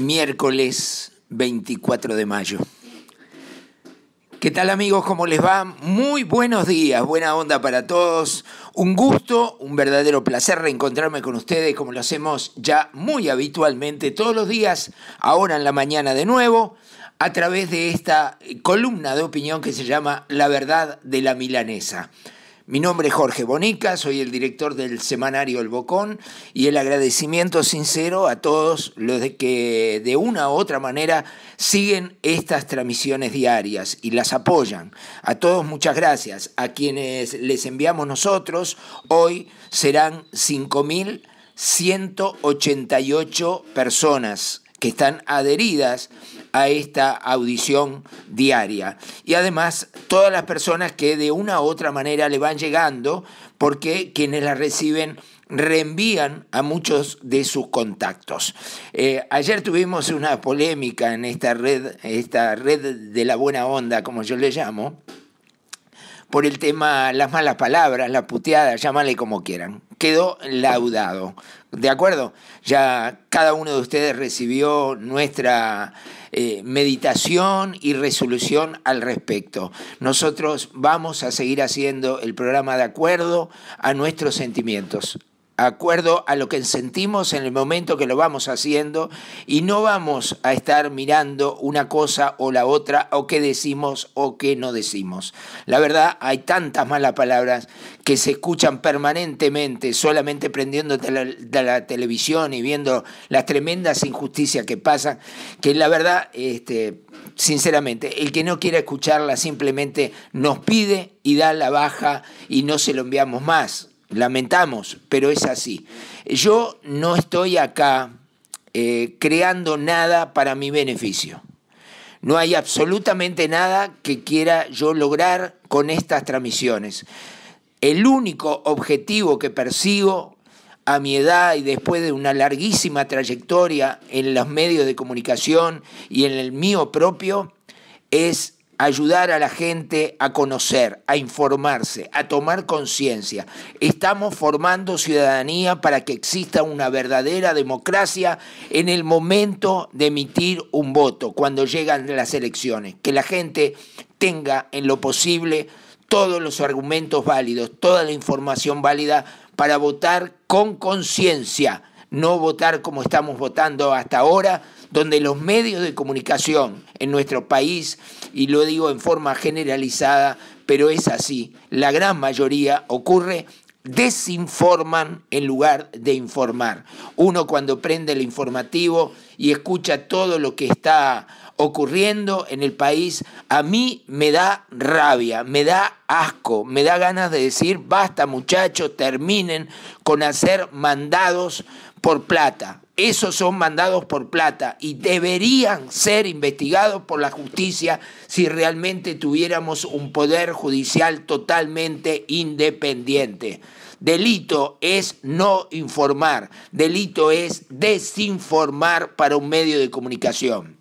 miércoles 24 de mayo. ¿Qué tal amigos? ¿Cómo les va? Muy buenos días, buena onda para todos. Un gusto, un verdadero placer reencontrarme con ustedes como lo hacemos ya muy habitualmente todos los días, ahora en la mañana de nuevo, a través de esta columna de opinión que se llama La verdad de la milanesa. Mi nombre es Jorge Bonica, soy el director del semanario El Bocón y el agradecimiento sincero a todos los que de una u otra manera siguen estas transmisiones diarias y las apoyan. A todos muchas gracias. A quienes les enviamos nosotros, hoy serán 5.188 personas que están adheridas a esta audición diaria. Y además, todas las personas que de una u otra manera le van llegando, porque quienes la reciben reenvían a muchos de sus contactos. Eh, ayer tuvimos una polémica en esta red, esta red de la buena onda, como yo le llamo, por el tema las malas palabras, la puteada, llámale como quieran quedó laudado. ¿De acuerdo? Ya cada uno de ustedes recibió nuestra eh, meditación y resolución al respecto. Nosotros vamos a seguir haciendo el programa de acuerdo a nuestros sentimientos acuerdo a lo que sentimos en el momento que lo vamos haciendo y no vamos a estar mirando una cosa o la otra o qué decimos o qué no decimos. La verdad, hay tantas malas palabras que se escuchan permanentemente solamente prendiendo la, de la televisión y viendo las tremendas injusticias que pasan, que la verdad, este, sinceramente, el que no quiera escucharla simplemente nos pide y da la baja y no se lo enviamos más lamentamos, pero es así. Yo no estoy acá eh, creando nada para mi beneficio. No hay absolutamente nada que quiera yo lograr con estas transmisiones. El único objetivo que persigo a mi edad y después de una larguísima trayectoria en los medios de comunicación y en el mío propio es ayudar a la gente a conocer, a informarse, a tomar conciencia. Estamos formando ciudadanía para que exista una verdadera democracia en el momento de emitir un voto, cuando llegan las elecciones. Que la gente tenga en lo posible todos los argumentos válidos, toda la información válida para votar con conciencia no votar como estamos votando hasta ahora, donde los medios de comunicación en nuestro país, y lo digo en forma generalizada, pero es así, la gran mayoría ocurre desinforman en lugar de informar. Uno cuando prende el informativo y escucha todo lo que está ocurriendo en el país, a mí me da rabia, me da asco, me da ganas de decir, basta muchachos, terminen con hacer mandados por plata. Esos son mandados por plata y deberían ser investigados por la justicia si realmente tuviéramos un poder judicial totalmente independiente. Delito es no informar, delito es desinformar para un medio de comunicación.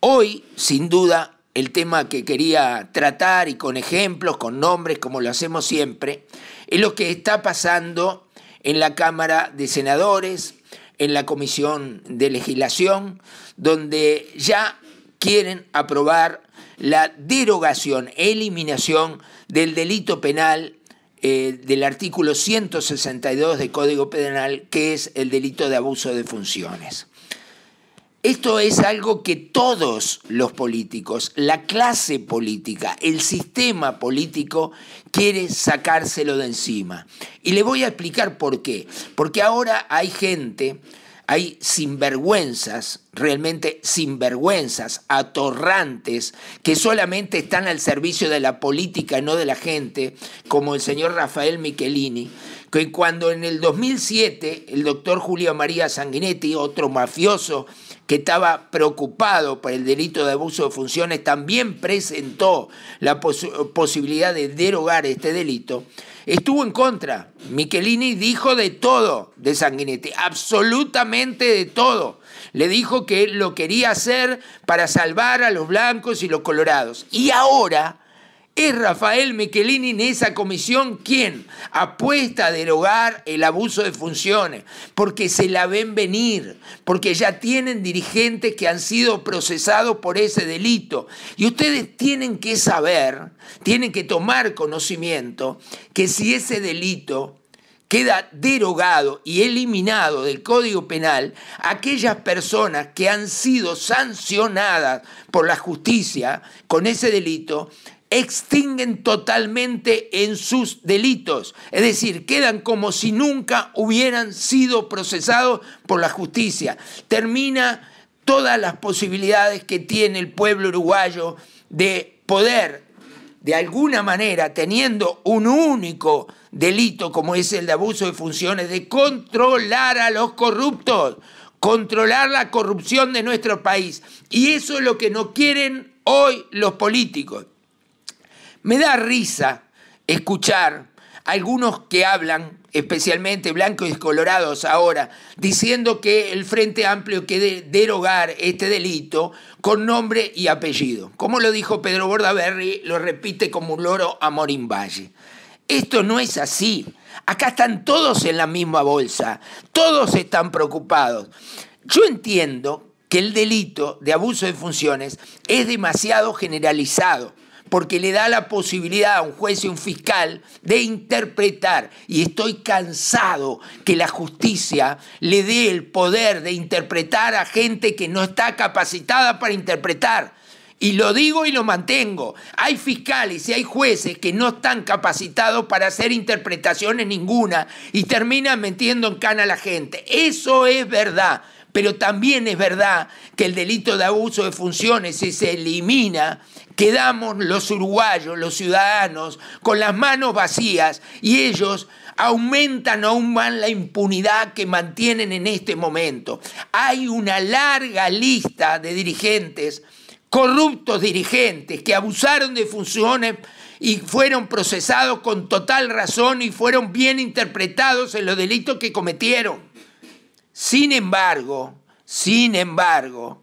Hoy, sin duda, el tema que quería tratar y con ejemplos, con nombres, como lo hacemos siempre, es lo que está pasando en la Cámara de Senadores, en la Comisión de Legislación, donde ya quieren aprobar la derogación, eliminación del delito penal eh, del artículo 162 del Código Penal, que es el delito de abuso de funciones. Esto es algo que todos los políticos, la clase política, el sistema político quiere sacárselo de encima. Y le voy a explicar por qué. Porque ahora hay gente, hay sinvergüenzas, realmente sinvergüenzas, atorrantes, que solamente están al servicio de la política, no de la gente, como el señor Rafael Michelini, que cuando en el 2007 el doctor Julio María Sanguinetti, otro mafioso, que estaba preocupado por el delito de abuso de funciones, también presentó la posibilidad de derogar este delito, estuvo en contra. Michelini dijo de todo de Sanguinetti, absolutamente de todo. Le dijo que lo quería hacer para salvar a los blancos y los colorados. Y ahora es Rafael Michelini en esa comisión quien apuesta a derogar el abuso de funciones, porque se la ven venir, porque ya tienen dirigentes que han sido procesados por ese delito. Y ustedes tienen que saber, tienen que tomar conocimiento que si ese delito queda derogado y eliminado del Código Penal aquellas personas que han sido sancionadas por la justicia con ese delito, extinguen totalmente en sus delitos, es decir, quedan como si nunca hubieran sido procesados por la justicia. Termina todas las posibilidades que tiene el pueblo uruguayo de poder, de alguna manera, teniendo un único delito como es el de abuso de funciones, de controlar a los corruptos, controlar la corrupción de nuestro país. Y eso es lo que no quieren hoy los políticos. Me da risa escuchar a algunos que hablan, especialmente blancos y colorados ahora, diciendo que el Frente Amplio quiere derogar este delito con nombre y apellido. Como lo dijo Pedro Bordaberry, lo repite como un loro a Morín Valle. Esto no es así. Acá están todos en la misma bolsa. Todos están preocupados. Yo entiendo que el delito de abuso de funciones es demasiado generalizado porque le da la posibilidad a un juez y un fiscal de interpretar. Y estoy cansado que la justicia le dé el poder de interpretar a gente que no está capacitada para interpretar. Y lo digo y lo mantengo. Hay fiscales y hay jueces que no están capacitados para hacer interpretaciones ninguna y terminan metiendo en cana a la gente. Eso es verdad. Pero también es verdad que el delito de abuso de funciones, si se elimina, quedamos los uruguayos, los ciudadanos, con las manos vacías y ellos aumentan aún más la impunidad que mantienen en este momento. Hay una larga lista de dirigentes, corruptos dirigentes, que abusaron de funciones y fueron procesados con total razón y fueron bien interpretados en los delitos que cometieron. Sin embargo, sin embargo,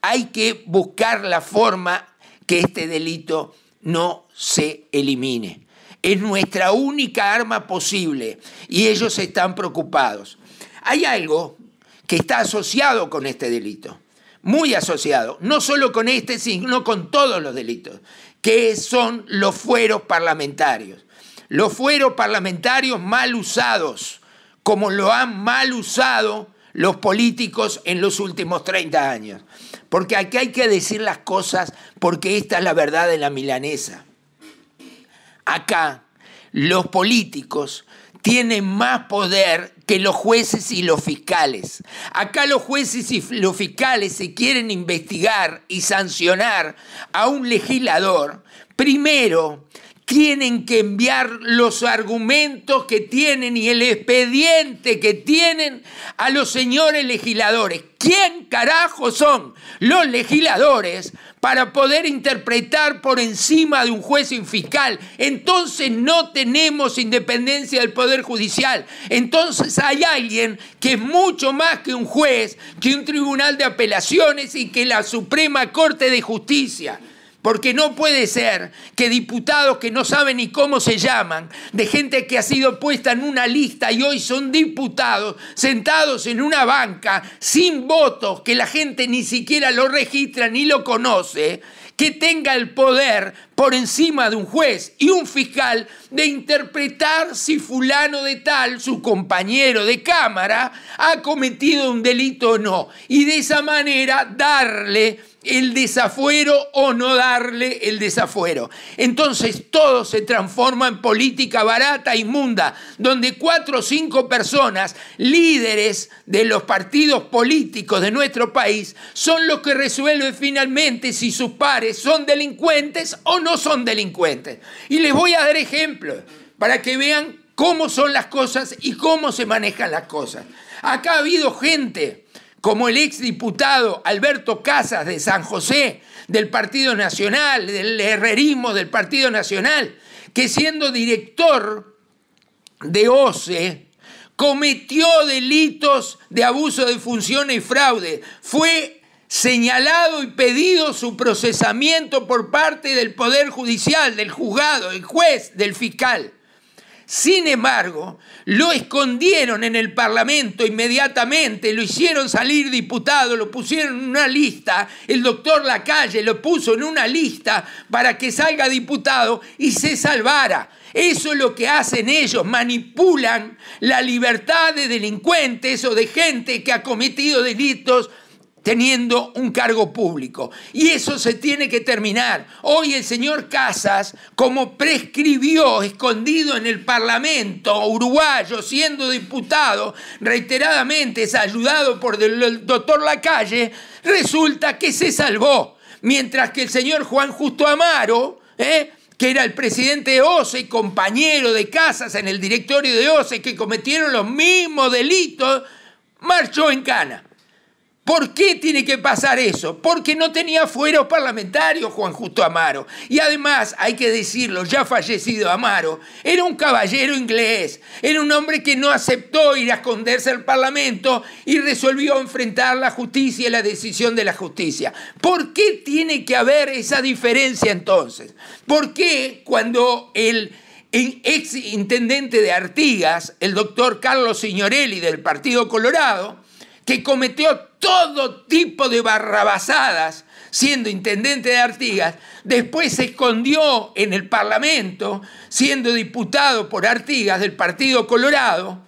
hay que buscar la forma que este delito no se elimine. Es nuestra única arma posible y ellos están preocupados. Hay algo que está asociado con este delito, muy asociado, no solo con este, sino con todos los delitos, que son los fueros parlamentarios. Los fueros parlamentarios mal usados como lo han mal usado los políticos en los últimos 30 años. Porque aquí hay que decir las cosas porque esta es la verdad de la milanesa. Acá los políticos tienen más poder que los jueces y los fiscales. Acá los jueces y los fiscales se quieren investigar y sancionar a un legislador, primero tienen que enviar los argumentos que tienen y el expediente que tienen a los señores legisladores. ¿Quién carajo son los legisladores para poder interpretar por encima de un juez y fiscal? Entonces no tenemos independencia del Poder Judicial. Entonces hay alguien que es mucho más que un juez, que un tribunal de apelaciones y que la Suprema Corte de Justicia. Porque no puede ser que diputados que no saben ni cómo se llaman, de gente que ha sido puesta en una lista y hoy son diputados, sentados en una banca, sin votos, que la gente ni siquiera lo registra ni lo conoce, que tenga el poder por encima de un juez y un fiscal de interpretar si fulano de tal, su compañero de cámara, ha cometido un delito o no. Y de esa manera darle el desafuero o no darle el desafuero. Entonces todo se transforma en política barata, e inmunda, donde cuatro o cinco personas, líderes de los partidos políticos de nuestro país, son los que resuelven finalmente si sus pares son delincuentes o no son delincuentes. Y les voy a dar ejemplos para que vean cómo son las cosas y cómo se manejan las cosas. Acá ha habido gente como el exdiputado Alberto Casas de San José, del Partido Nacional, del herrerismo del Partido Nacional, que siendo director de OCE cometió delitos de abuso de funciones y fraude. Fue señalado y pedido su procesamiento por parte del Poder Judicial, del juzgado, del juez, del fiscal. Sin embargo, lo escondieron en el Parlamento inmediatamente, lo hicieron salir diputado, lo pusieron en una lista, el doctor Lacalle lo puso en una lista para que salga diputado y se salvara. Eso es lo que hacen ellos, manipulan la libertad de delincuentes o de gente que ha cometido delitos teniendo un cargo público. Y eso se tiene que terminar. Hoy el señor Casas, como prescribió, escondido en el Parlamento uruguayo, siendo diputado reiteradamente, es ayudado por el doctor Lacalle, resulta que se salvó. Mientras que el señor Juan Justo Amaro, ¿eh? que era el presidente de OCE, compañero de Casas en el directorio de OCE, que cometieron los mismos delitos, marchó en cana. ¿Por qué tiene que pasar eso? Porque no tenía fueros parlamentarios Juan Justo Amaro. Y además, hay que decirlo, ya fallecido Amaro, era un caballero inglés, era un hombre que no aceptó ir a esconderse al Parlamento y resolvió enfrentar la justicia y la decisión de la justicia. ¿Por qué tiene que haber esa diferencia entonces? ¿Por qué cuando el exintendente ex intendente de Artigas, el doctor Carlos Signorelli del Partido Colorado, que cometió todo tipo de barrabasadas siendo intendente de Artigas, después se escondió en el Parlamento siendo diputado por Artigas del Partido Colorado,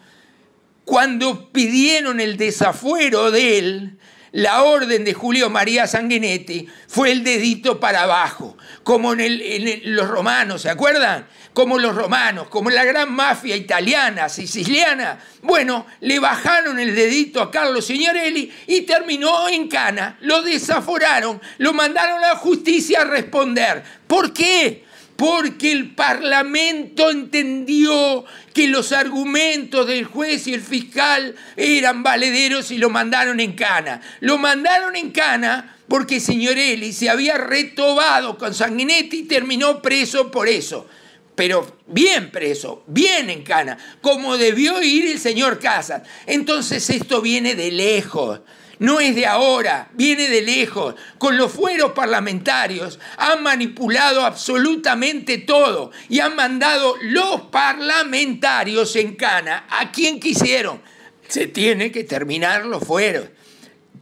cuando pidieron el desafuero de él, la orden de Julio María Sanguinetti fue el dedito para abajo, como en, los romanos, ¿se acuerdan? Como los romanos, como la gran mafia italiana, siciliana. Bueno, le bajaron el dedito a Carlos Signorelli y terminó en cana. Lo desaforaron, lo mandaron a la justicia a responder. ¿Por qué? porque el Parlamento entendió que los argumentos del juez y el fiscal eran valederos y lo mandaron en cana. Lo mandaron en cana porque Eli se había retobado con Sanguinetti y terminó preso por eso. Pero bien preso, bien en cana, como debió ir el señor Casas. Entonces esto viene de lejos no es de ahora, viene de lejos. Con los fueros parlamentarios han manipulado absolutamente todo y han mandado los parlamentarios en cana a quien quisieron. Se tiene que terminar los fueros.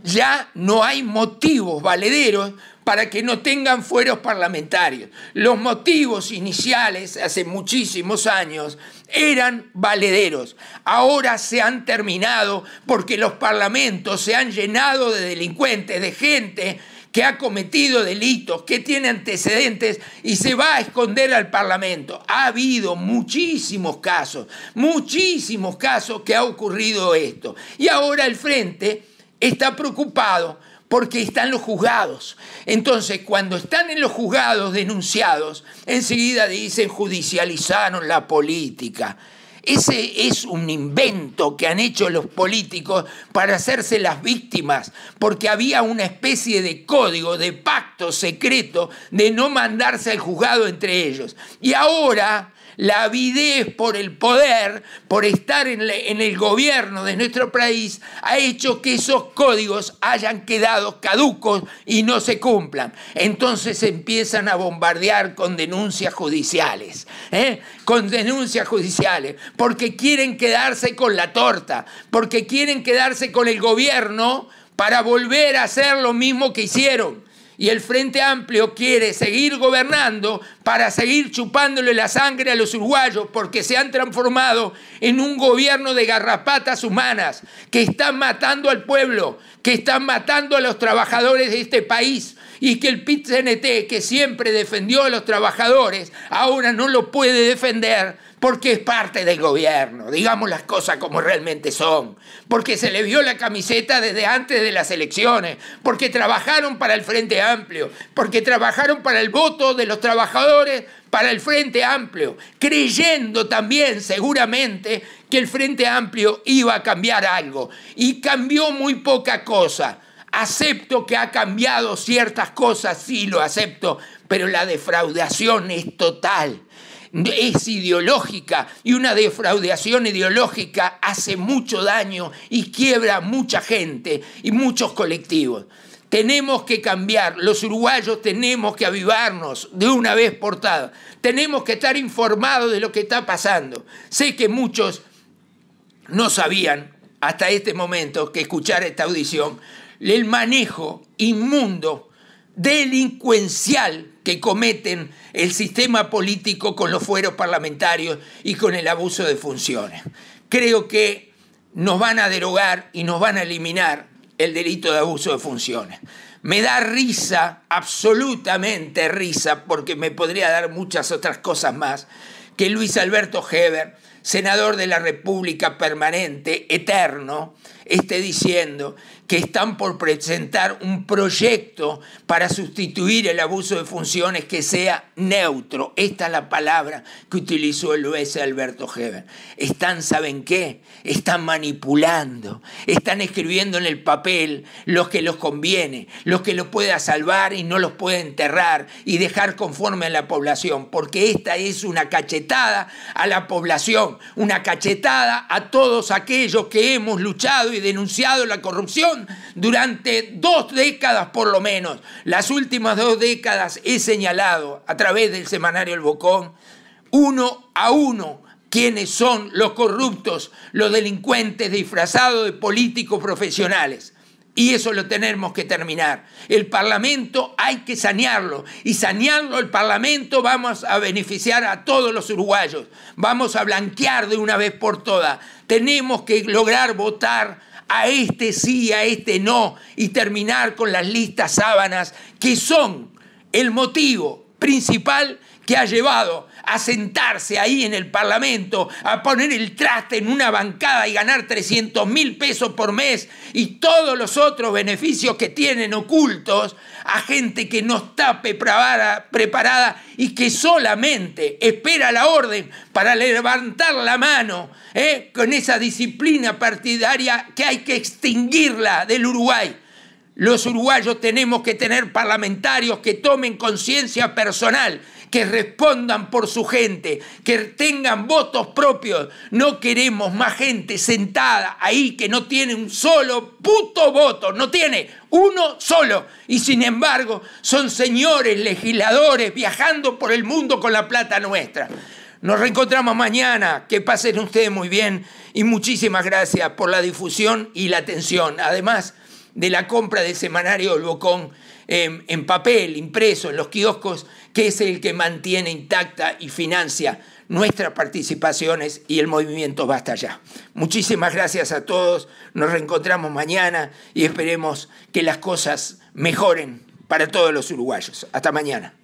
Ya no hay motivos valederos para que no tengan fueros parlamentarios. Los motivos iniciales, hace muchísimos años, eran valederos. Ahora se han terminado porque los parlamentos se han llenado de delincuentes, de gente que ha cometido delitos, que tiene antecedentes y se va a esconder al Parlamento. Ha habido muchísimos casos, muchísimos casos que ha ocurrido esto. Y ahora el Frente está preocupado porque están los juzgados. Entonces, cuando están en los juzgados denunciados, enseguida dicen judicializaron la política. Ese es un invento que han hecho los políticos para hacerse las víctimas, porque había una especie de código, de pacto secreto de no mandarse al juzgado entre ellos. Y ahora la avidez por el poder, por estar en, el gobierno de nuestro país, ha hecho que esos códigos hayan quedado caducos y no se cumplan. Entonces empiezan a bombardear con denuncias judiciales, ¿eh? con denuncias judiciales, porque quieren quedarse con la torta, porque quieren quedarse con el gobierno para volver a hacer lo mismo que hicieron y el Frente Amplio quiere seguir gobernando para seguir chupándole la sangre a los uruguayos porque se han transformado en un gobierno de garrapatas humanas que están matando al pueblo, que están matando a los trabajadores de este país y que el PIT-CNT, que siempre defendió a los trabajadores, ahora no lo puede defender porque es parte del gobierno, digamos las cosas como realmente son, porque se le vio la camiseta desde antes de las elecciones, porque trabajaron para el Frente Amplio, porque trabajaron para el voto de los trabajadores, para el Frente Amplio, creyendo también seguramente que el Frente Amplio iba a cambiar algo, y cambió muy poca cosa. Acepto que ha cambiado ciertas cosas, sí lo acepto, pero la defraudación es total es ideológica y una defraudación ideológica hace mucho daño y quiebra a mucha gente y muchos colectivos. Tenemos que cambiar, los uruguayos tenemos que avivarnos de una vez por todas, tenemos que estar informados de lo que está pasando. Sé que muchos no sabían hasta este momento que escuchar esta audición el manejo inmundo delincuencial que cometen el sistema político con los fueros parlamentarios y con el abuso de funciones. Creo que nos van a derogar y nos van a eliminar el delito de abuso de funciones. Me da risa, absolutamente risa, porque me podría dar muchas otras cosas más, que Luis Alberto Heber, senador de la República Permanente, eterno, esté diciendo están por presentar un proyecto para sustituir el abuso de funciones que sea neutro. Esta es la palabra que utilizó el O.S. Alberto Heber. Están, ¿saben qué? Están manipulando, están escribiendo en el papel los que los conviene, los que los pueda salvar y no los puede enterrar y dejar conforme a la población, porque esta es una cachetada a la población, una cachetada a todos aquellos que hemos luchado y denunciado la corrupción durante dos décadas por lo menos. Las últimas dos décadas he señalado a través del semanario El Bocón, uno a uno, quiénes son los corruptos, los delincuentes disfrazados de políticos profesionales. Y eso lo tenemos que terminar. El Parlamento hay que sanearlo. Y sanearlo el Parlamento vamos a beneficiar a todos los uruguayos. Vamos a blanquear de una vez por todas. Tenemos que lograr votar a este sí, a este no, y terminar con las listas sábanas que son el motivo principal que ha llevado a sentarse ahí en el Parlamento, a poner el traste en una bancada y ganar 300 mil pesos por mes y todos los otros beneficios que tienen ocultos a gente que no está preparada y que solamente espera la orden para levantar la mano ¿eh? con esa disciplina partidaria que hay que extinguirla del Uruguay. Los uruguayos tenemos que tener parlamentarios que tomen conciencia personal que respondan por su gente, que tengan votos propios. No queremos más gente sentada ahí que no tiene un solo puto voto, no tiene uno solo. Y sin embargo, son señores legisladores viajando por el mundo con la plata nuestra. Nos reencontramos mañana. Que pasen ustedes muy bien y muchísimas gracias por la difusión y la atención. Además de la compra del semanario El Bocón en, em, en papel, impreso, en los kioscos que es el que mantiene intacta y financia nuestras participaciones y el movimiento Basta Ya. Muchísimas gracias a todos, nos reencontramos mañana y esperemos que las cosas mejoren para todos los uruguayos. Hasta mañana.